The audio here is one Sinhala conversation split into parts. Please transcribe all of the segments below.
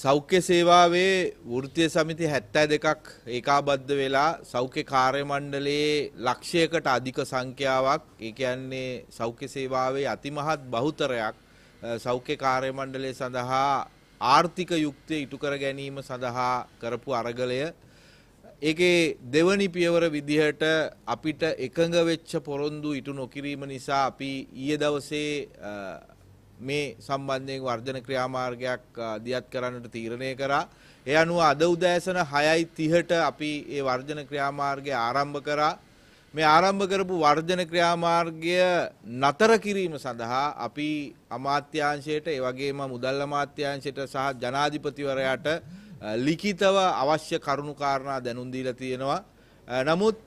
සෞඛ්‍ය සේවාවේ වෘත්තීය සමිති 72ක් ඒකාබද්ධ වෙලා සෞඛ්‍ය කාර්ය මණ්ඩලයේ ලක්ෂයකට අධික සංඛ්‍යාවක් ඒ කියන්නේ සෞඛ්‍ය සේවාවේ අතිමහත් බහුතරයක් සෞඛ්‍ය කාර්ය මණ්ඩලය සඳහා ආර්ථික යුක්තිය ඉටු කර ගැනීම සඳහා කරපු අරගලය ඒකේ දෙවනි පියවර විදිහට අපිට එකඟ වෙච්ච පොරොන්දු ඉටු නොකිරීම නිසා අපි ඊයේ දවසේ මේ සම්බන්ධයෙන් වර්ජන ක්‍රියාමාර්ගයක් දියත් කරන්නට තීරණය කරා. ඒ අනුව අද උදෑසන 6:30ට අපි මේ වර්ජන ක්‍රියාමාර්ගය ආරම්භ කරා. මේ ආරම්භ කරපු වර්ජන ක්‍රියාමාර්ගය නතර කිරීම සඳහා අපි අමාත්‍යාංශයට ඒ වගේම මුදල් අමාත්‍යාංශයට සහ ජනාධිපතිවරයාට ලිඛිතව අවශ්‍ය කරුණු කාරණා දැනුම් දීලා තියෙනවා. නමුත්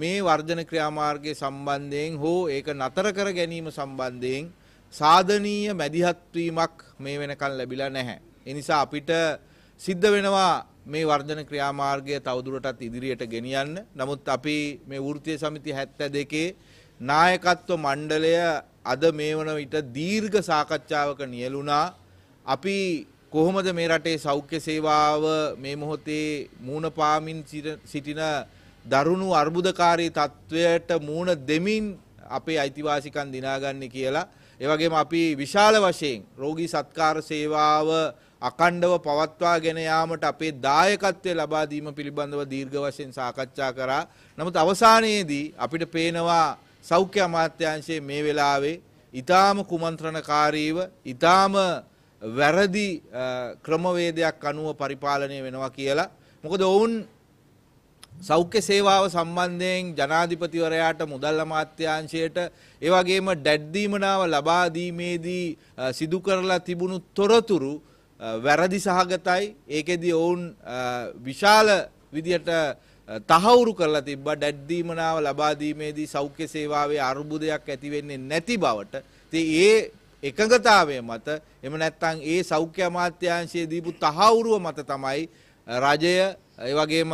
මේ වර්ජන ක්‍රියාමාර්ගය සම්බන්ධයෙන් හෝ ඒක නතර කර ගැනීම සම්බන්ධයෙන් සාධනීය මැදිහත්වීමක් මේ වෙනකන් ලැබිලා නැහැ. එනිසා අපිට සිද්ධ වෙනවා මේ වර්ධන ක්‍රියාමාර්ගය තවදුරටත් ඉදිරියට ගෙනියන්න. නමුත් අපි මේ වෘත්තීය සමිති 72 නායකත්ව මණ්ඩලය අද මේ වන විට දීර්ඝ සාකච්ඡාවක නියලුණා. අපි කොහොමද මේ රටේ සෞඛ්‍ය සේවාව මේ මොහොතේ මූණ පාමින් සිටින දරුණු අර්බුදකාරී තත්වයට මූණ දෙමින් අපේ අයිතිවාසිකම් දිනාගන්නේ කියලා ඒවගේම අපි විශාල වශයෙන් රෝගී සත්කාර සේවාව අකණ්ඩව පවත්වා ගෙන යාමට අපේ දායකත්වය ලබා දීම පිළිබඳව දීර්ඝ වශයෙන් සාකච්ඡා කරා. නමුත් අවසානයේදී අපිට පේනවා සෞඛ්‍ය අමාත්‍යාංශයේ මේ වෙලාවේ ඊටාම කුමන්ත්‍රණකාරීව ඊටාම වැරදි ක්‍රමවේදයක් අනුව පරිපාලනය වෙනවා කියලා. මොකද ඔවුන් සෞඛ්‍ය සේවාව සම්බන්ධයෙන් ජනාධිපතිවරයාට මුදල් අමාත්‍යාංශයට ඒ වගේම ඩැඩ්දීමනාව ලබා දීමේදී සිදු කරලා තිබුණු තොරතුරු වැරදි සහගතයි ඒකෙදී ඔවුන් විශාල විදියට තහවුරු කරලා තිබ්බා ඩැඩ්දීමනාව ලබා දීමේදී සෞඛ්‍ය සේවාවේ අර්බුදයක් ඇති වෙන්නේ නැති බවට ඉතින් ඒ එකඟතාවය මත එම නැත්නම් ඒ සෞඛ්‍ය අමාත්‍යාංශයේ දීපු තහවුරුව මත තමයි රජය ඒ වගේම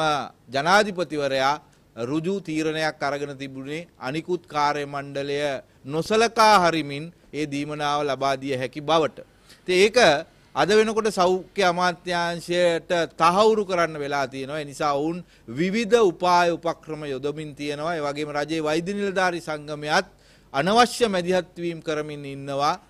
ජනාධිපතිවරයා ඍජු තීරණයක් අරගෙන තිබුණේ අනිකුත් කාර්ය මණ්ඩලය නොසලකා හරිමින් ඒ දීමනාව ලබා දිය හැකි බවට. ඉතින් ඒක අද වෙනකොට සෞඛ්‍ය අමාත්‍යාංශයට තහවුරු කරන්න වෙලා තියෙනවා. ඒ නිසා ඔවුන් විවිධ උපාය උපක්‍රම යොදමින් තියෙනවා. ඒ වගේම රජයේ වෛද්‍ය නිලධාරී සංගමයත් අනවශ්‍ය මැදිහත් වීම කරමින් ඉන්නවා.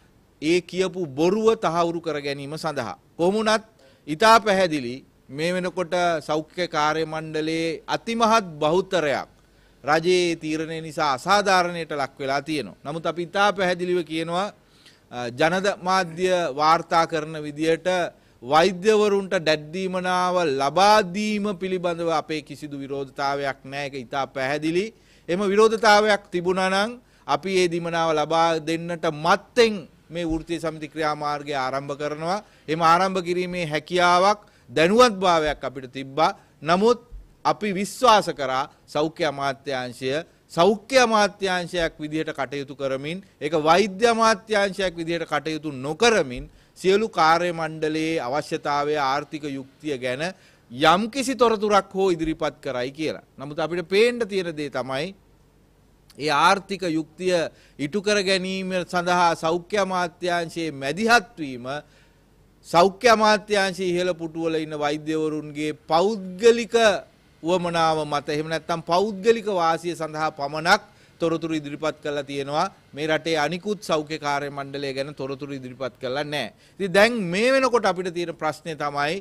ඒ කියපු බොරුව තහවුරු කර ගැනීම සඳහා. කොහොමුණත් ඊටා පැහැදිලි මේ වෙනකොට සෞඛ්‍ය කාර්ය මණ්ඩලයේ අතිමහත් බහුතරයක් රජයේ තීරණය නිසා අසාධාරණයට ලක් වෙලා තියෙනවා. නමුත් අපි ඉතා පැහැදිලිව කියනවා ජනද මාධ්‍ය වාර්තා කරන විදියට වෛද්‍යවරුන්ට දැඩ්දීමනාව ලබාදීම පිළිබඳව අපේ කිසිදු විරෝධතාවයක් නෑ එක ඉතා පැහැදිලි. එම විරෝධතාවයක් තිබුණනං අපි ඒ දිමනාව ලබා දෙන්නට මත්තෙන් මේ වෘතිය සමිති ක්‍රියාමාර්ගය ආරම්භ කරනවා. එම ආරම්භ කිරීමේ හැකියාවක් දැනුවත් භාවයක් අපිට තිබ්බා. නමුත් අපි විශ්වාස කරා සෞඛ්‍ය අමාත්‍යාංශය සෞඛ්‍ය අමාත්‍යාංශයක් විදිහට කටයුතු කරමින් ඒක වෛද්‍ය අමාත්‍යාංශයක් විදිහට කටයුතු නොකරමින් සියලු කාර්ය මණ්ඩලයේ අවශ්‍යතාවය ආර්ථික යුක්තිය ගැන යම්කිසි තොරතුරක් හෝ ඉදිරිපත් කරයි කියලා. නමුත් අපිට පේන්න තියෙන දේ තමයි ඒ ආර්ථික යුක්තිය ඉටු කර ගැනීම සඳහා සෞඛ්‍ය අමාත්‍යාංශයේ මැදිහත් වීම සෞඛ්‍ය අමාත්‍යංශය ඉහළ පුටුවල ඉන්න වෛද්‍යවරුන්ගේ පෞද්ගලික වමනාව මත එහෙම නැත්නම් පෞද්ගලික වාසිය සඳහා පමණක් තොරතුරු ඉදිරිපත් කරලා තියෙනවා මේ රටේ අනිකුත් සෞඛ්‍ය කාර්ය මණ්ඩලය ගැන තොරතුරු ඉදිරිපත් කරලා නැහැ. ඉතින් දැන් මේ වෙනකොට අපිට තියෙන ප්‍රශ්නේ තමයි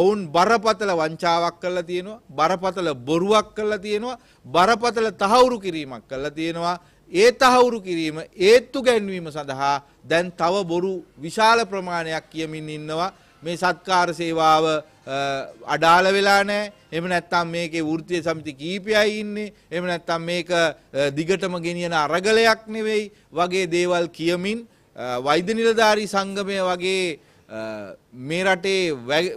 ඔවුන් බරපතල වංචාවක් කරලා තියෙනවා බරපතල බොරුවක් කරලා තියෙනවා බරපතල තහවුරු කිරීමක් කරලා තියෙනවා ඒ තහවුරු කිරීම ඒත්තු ගැන්වීම සඳහා දැන් තව බොරු විශාල ප්‍රමාණයක් කියමින් ඉන්නවා මේ සත්කාර සේවාව අඩාල වෙලා නෑ එම නැත්තම් මේකේ වෘත්තිය සමිති කීපයයි ඉන්නේ එම නැත්තම් මේක දිගටම ගෙනියන අරගලයක් නෙවෙයි වගේ දේවල් කියමින් වෛද්‍ය නිලධාරී සංගමය වගේ මේ රටේ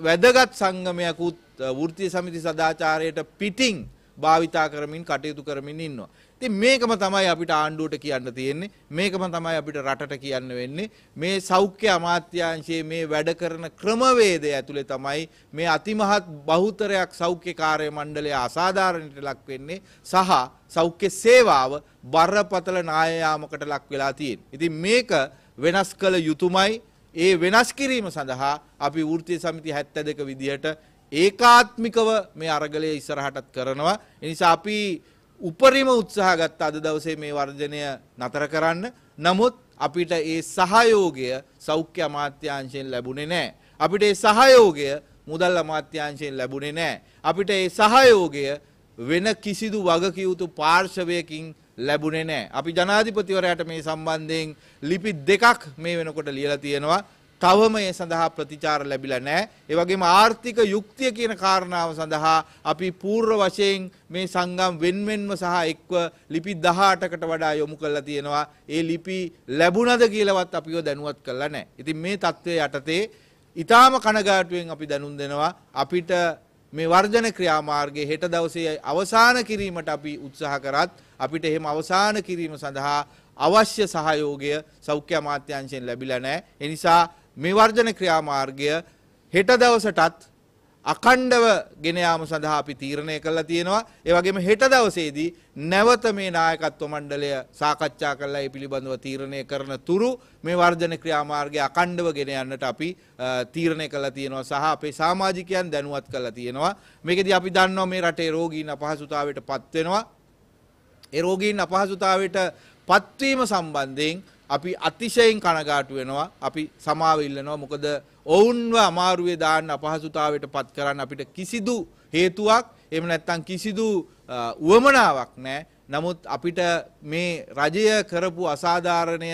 වැදගත් සංගමයකුත් වෘත්තිය සමිති සදාචාරයට පිටින් භාවිතා කරමින් කටයුතු කරමින් ඉන්නවා. ඉතින් මේකම තමයි අපිට ආණ්ඩුවට කියන්න තියෙන්නේ. මේකම තමයි අපිට රටට කියන්න වෙන්නේ. මේ සෞඛ්‍ය අමාත්‍යාංශයේ මේ වැඩ කරන ක්‍රමවේදය ඇතුලේ තමයි මේ අතිමහත් බහුතරයක් සෞඛ්‍ය කාර්ය මණ්ඩලය අසාධාරණයට ලක් වෙන්නේ සහ සෞඛ්‍ය සේවාව බරපතල නායයාමකට ලක් වෙලා තියෙන්නේ. ඉතින් මේක වෙනස් කළ යුතුමයි. ඒ වෙනස් කිරීම සඳහා අපි වෘත්තීය සමිති 72 විදියට ඒකාත්මිකව මේ අරගලය ඉස්සරහටත් කරනවා. එනිසා අපි උපරිම උත්සාහ ගත්ත අද දවසේ මේ වර්ජනය නතර කරන්න. නමුත් අපිට ඒ සහයෝගය සෞඛ්‍ය අමාත්‍යංශයෙන් ලැබුණේ නෑ. අපිට ඒ සහයෝගය මුදල් අමාත්‍යංශයෙන් ලැබුණේ නෑ. අපිට ඒ සහයෝගය වෙන කිසිදු වගකියුතු පාර්ශවයකින් ලැබුණේ නෑ. අපි ජනාධිපතිවරයට මේ සම්බන්ධයෙන් ලිපි දෙකක් මේ වෙනකොට ලියලා තියෙනවා. තවම ඒ සඳහා ප්‍රතිචාර ලැබිලා නැහැ. ඒ වගේම ආර්ථික යුක්තිය කියන කාරණාව සඳහා අපි පූර්ව වශයෙන් මේ සංගම් වෙන්වෙන්ව සහ එක්ව ලිපි 18කට වඩා යොමු කරලා තියෙනවා. ඒ ලිපි ලැබුණද කියලාවත් අපිව දැනුවත් කරලා නැහැ. ඉතින් මේ தત્ත්වය යටතේ ඊටාම කනගාටුවෙන් අපි දැනුම් දෙනවා අපිට මේ වර්ජන ක්‍රියාමාර්ගයේ හෙට දවසේ අවසාන කිරීමට අපි උත්සාහ කරත් අපිට එහෙම අවසාන කිරීම සඳහා අවශ්‍ය සහයෝගය සෞඛ්‍ය අමාත්‍යංශයෙන් ලැබිලා නැහැ. ඒ නිසා මෙවර්ජන ක්‍රියාමාර්ගය හෙට දවසටත් අකණ්ඩව ගෙනයාම සඳහා අපි තීරණය කරලා තියෙනවා ඒ වගේම හෙට දවසේදී නැවත මේ නායකත්ව මණ්ඩලය සාකච්ඡා කරලා ඒ පිළිබඳව තීරණය කරන තුරු මේ වර්ජන ක්‍රියාමාර්ගය අකණ්ඩව ගෙන යන්නට අපි තීරණය කරලා තියෙනවා සහ අපේ සමාජිකයන් දැනුවත් කරලා තියෙනවා මේකදී අපි දන්නවා මේ රටේ රෝගීන් අපහසුතාවයට පත් වෙනවා ඒ රෝගීන් අපහසුතාවයට පත්වීම සම්බන්ධයෙන් අපි අතිශයෙන් කනගාටු වෙනවා අපි සමාව ඉල්ලනවා මොකද ඔවුන්ව අමාරුවේ දාන්න අපහසුතාවයට පත් කරන්න අපිට කිසිදු හේතුවක් එහෙම නැත්නම් කිසිදු උවමනාවක් නැහැ නමුත් අපිට මේ රජය කරපු අසාධාරණය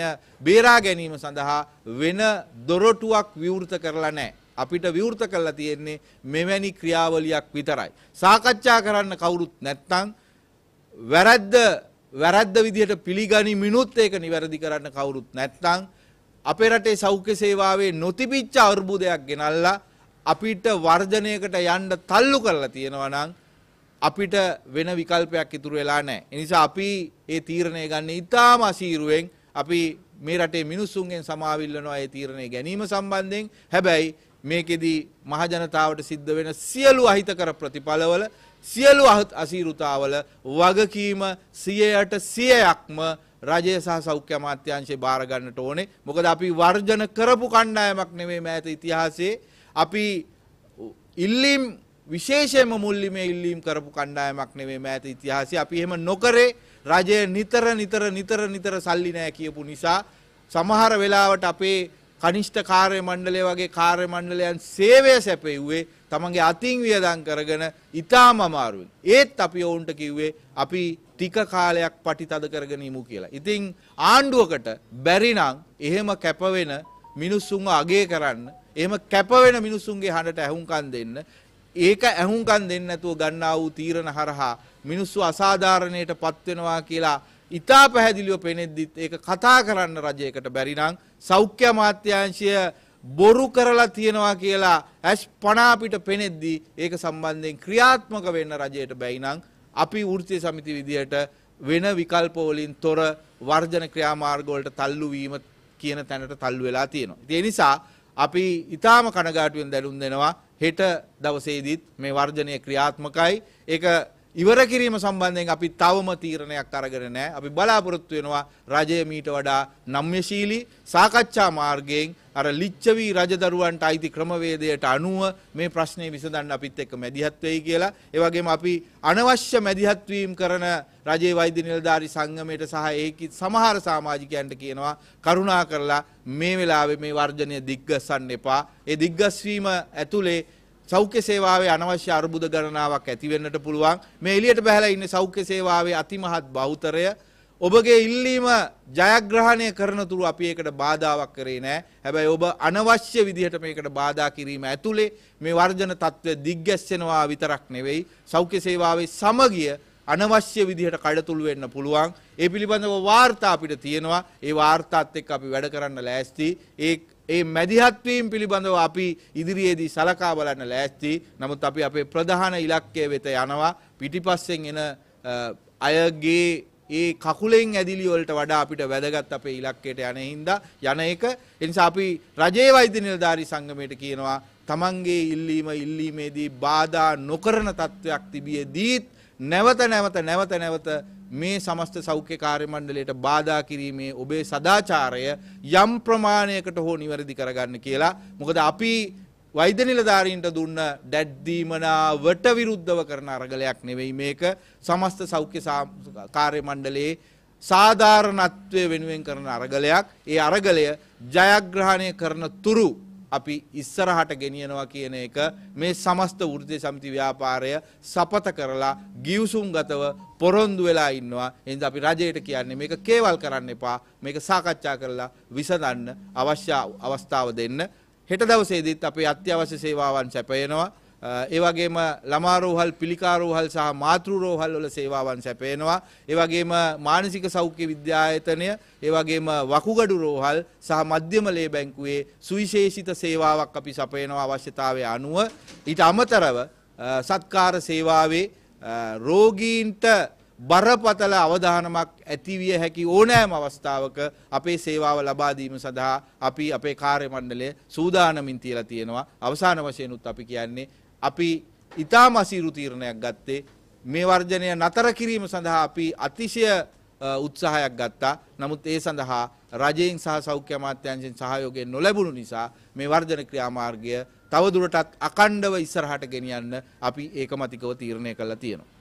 බේරා ගැනීම සඳහා වෙන දොරටුවක් විවෘත කරලා නැහැ අපිට විවෘත කරලා තියෙන්නේ මෙවැනි ක්‍රියාවලියක් විතරයි සාකච්ඡා කරන්න කවුරුත් නැත්නම් වැරද්ද වැරැද්ද විදිහට පිළිගනිමිනුත් ඒක නිවැරදි කරන්න කවුරුත් නැත්නම් අපේ රටේ සෞඛ්‍ය සේවාවේ නොතිබිච්ච අර්බුදයක් ගෙනල්ලා අපිට වර්ජනයකට යන්න තල්ලු කරලා තියෙනවා නම් අපිට වෙන විකල්පයක් ඉතුරු වෙලා නැහැ. ඒ නිසා අපි මේ තීරණය ගන්න ඉතාම අසීරුවෙන් අපි මේ රටේ මිනිස්සුන්ගෙන් සමාවිල්ලනවා ඒ තීරණය ගැනීම සම්බන්ධයෙන්. හැබැයි මේකෙදී මහජනතාවට සිද්ධ වෙන සියලු අහිතකර ප්‍රතිඵලවල සියලු අසීරුතාවල වගකීම සියයට සියයක්ම රජය සහ සෞඛ්‍ය අමාත්‍යංශේ බාරගන්නට ඕනේ. මොකද අපි වර්ජන කරපු කණ්ඩායමක් නෙමෙයි මෑත ඉතිහාසයේ. අපි ඉල්ලීම් විශේෂයෙන්ම මුල්ලිමේ ඉල්ලීම් කරපු කණ්ඩායමක් නෙමෙයි මෑත ඉතිහාසයේ. අපි එහෙම නොකරේ රජය නිතර නිතර නිතර නිතර සල්ලි නෑ කියපු නිසා සමහර වෙලාවට අපේ කනිෂ්ඨ කාර්ය මණ්ඩලය වගේ කාර්ය මණ්ඩලයන් සේවය සැපෙව්වේ තමන්ගේ අතින් වියදම් කරගෙන ඉතාම අමාරුවෙන්. ඒත් අපි ඔවුන්ට කිව්වේ අපි ටික කාලයක් පටිතද කරගෙන ඉමු කියලා. ඉතින් ආණ්ඩුවකට බැරි නම් එහෙම කැපවෙන මිනිස්සුන්ව අගය කරන්න, එහෙම කැපවෙන මිනිස්සුන්ගේ හඬට ඇහුම්කන් දෙන්න, ඒක ඇහුම්කන් දෙන්න නැතුව ගන්නා වූ තීරණ හරහා මිනිස්සු අසාධාරණයට පත්වෙනවා කියලා ඉතා පැහැදිලිව පෙනෙද්දිත් ඒක කතා කරන්න රජයකට බැරි නම් සෞඛ්‍ය අමාත්‍යාංශය බොරු කරලා තියෙනවා කියලා ඇස් පනාපිට පෙනෙද්දී ඒක සම්බන්ධයෙන් ක්‍රියාත්මක වෙන්න රජයට බැයිනම් අපි වෘත්තිය සමිති විදියට වෙන විකල්පවලින් තොර වර්ජන ක්‍රියාමාර්ගවලට තල්ලු වීම කියන තැනට තල්ලු වෙලා තියෙනවා. ඒ නිසා අපි ඊටාම කනගාටුවෙන් දැනුම් දෙනවා හෙට දවසේදීත් මේ වර්ජනය ක්‍රියාත්මකයි. ඒක ඉවර කිරීම සම්බන්ධයෙන් අපි තවම තීරණයක් අරගෙන නෑ අපි බලාපොරොත්තු වෙනවා රජය මීට වඩා නම්්‍යශීලී සාකච්ඡා මාර්ගයෙන් අර ලිච්ඡවී රජදරුවන්ට අයිති ක්‍රමවේදයට අනුව මේ ප්‍රශ්නේ විසඳන්න අපිත් එක්ක මැදිහත් වෙයි කියලා ඒ වගේම අපි අනවශ්‍ය මැදිහත් වීම කරන රජයේ වෛද්‍ය නිලධාරී සංගමයට සහ ඒකී සමහර සමාජිකයන්ට කියනවා කරුණා කරලා මේ වෙලාවේ මේ වර්ජනය දිග්ගස්සන්න එපා ඒ දිග්ගස්වීම ඇතුලේ සෞඛ්‍ය සේවාවේ අනවශ්‍ය අර්බුද ගණනාවක් ඇතිවෙන්නට පුළුවන් මේ එලියට බැහැලා ඉන්න සෞඛ්‍ය සේවාවේ අතිමහත් බෞතරය ඔබගේ ඉල්ලීම ජයග්‍රහණය කරන තුරු අපි ඒකට බාධාවක් කරේ නෑ හැබැයි ඔබ අනවශ්‍ය විදිහට මේකට බාධා කිරීම ඇතුලේ මේ වර්ජන තත්ත්වය දිග්ගැස්සෙනවා විතරක් නෙවෙයි සෞඛ්‍ය සේවාවේ සමගිය අනවශ්‍ය විදිහට කඩතුළු වෙන්න පුළුවන් ඒ පිළිබඳව වාර්තා අපිට තියෙනවා ඒ වාර්තාත් එක්ක අපි වැඩ කරන්න ලෑස්ති ඒ ඒ මැදිහත්වීම් පිළිබඳව අපි ඉදිරියේදී සලකා බලන්න ලෑස්ති නමුත් අපි අපේ ප්‍රධාන ඉලක්කය වෙත යනවා පිටිපස්සෙන් එන අයගේ ඒ කකුලෙන් ඇදිලි වලට වඩා අපිට වැදගත් අපේ ඉලක්කයට යන හින්දා යන එක එනිසා අපි රජයේ වෛද්‍ය නිලධාරී සංගමයට කියනවා තමන්ගේ ඉල්ලීම ඉල්ලීමේදී බාධා නොකරන තත්වයක් තිබියදීත් නැවත නැවත නැවත නැවත මේ සමස්ත සෞඛ්‍ය කාර්ය මණ්ඩලයට බාධා කිරීමේ ඔබේ සදාචාරය යම් ප්‍රමාණයකට හෝ නිවැරදි කරගන්න කියලා මොකද අපි වෛද්‍ය නිලධාරීන්ට දුන්න දැඩ්දීමනාවට විරුද්ධව කරන අරගලයක් නෙවෙයි මේක සමස්ත සෞඛ්‍ය කාර්ය මණ්ඩලයේ සාධාරණත්වය වෙනුවෙන් කරන අරගලයක් ඒ අරගලය ජයග්‍රහණය කරන තුරු අපි ඉස්සරහට ගෙනියනවා කියන එක මේ සමස්ත වෘත්තීය සමිති ව්‍යාපාරය සපත කරලා ගිවිසුම්ගතව පොරොන්දු වෙලා ඉන්නවා. එහෙනම් අපි රජයට කියන්නේ මේක කේවල් කරන්න එපා. මේක සාකච්ඡා කරලා විසඳන්න අවශ්‍ය අවස්ථාව දෙන්න. හෙට දවසේදීත් අපේ අත්‍යවශ්‍ය සේවාවන් සැපයනවා. ඒවගේම ළමාරෝහල් පිළිකාරෝහල් සහ මාතෘරෝහල් වල සේවාවන් සැපේනවා. ඒවගේම මානසික සෞඛ්‍ය විද්‍යායතනය ඒවගේම වකුගඩු රෝහල් සහ මධ්‍යම ලේ බැංකුවේ සුවිශේෂිත සේවාවක් අපි සපයනවා අවශ්‍යතාවය අනුව. ඊට අමතරව සත්කාර සේවාවේ රෝගීන්ට බරපතල අවධානමක් ඇතිවිය හැකි ඕනෑම අවස්ථාවක අපේ සේවාව ලබාදීම සඳහා අපි අපේ කාර්යමණ්ඩලය සූදානමින් තියලා තියෙනවා අවසාන වශයෙන් උත් අපි කියන්නේ අපි ඉතාම අසීරු තීරණයක් ගත්තේ මේ වර්ජනය නතර කිරීම සඳහා අපි අතිශය උත්සාහයක් ගත්තා. නමුත් ඒ සඳහා රජයෙන් සහ සෞඛ්‍ය අමාත්‍යංශයෙන් සහයෝගය නොලැබුණු නිසා මේ වර්ජන ක්‍රියාමාර්ගය තවදුරටත් අකණ්ඩව ඉස්සරහට ගෙනියන්න අපි ඒකමතිකව තීරණය කළා තියෙනවා.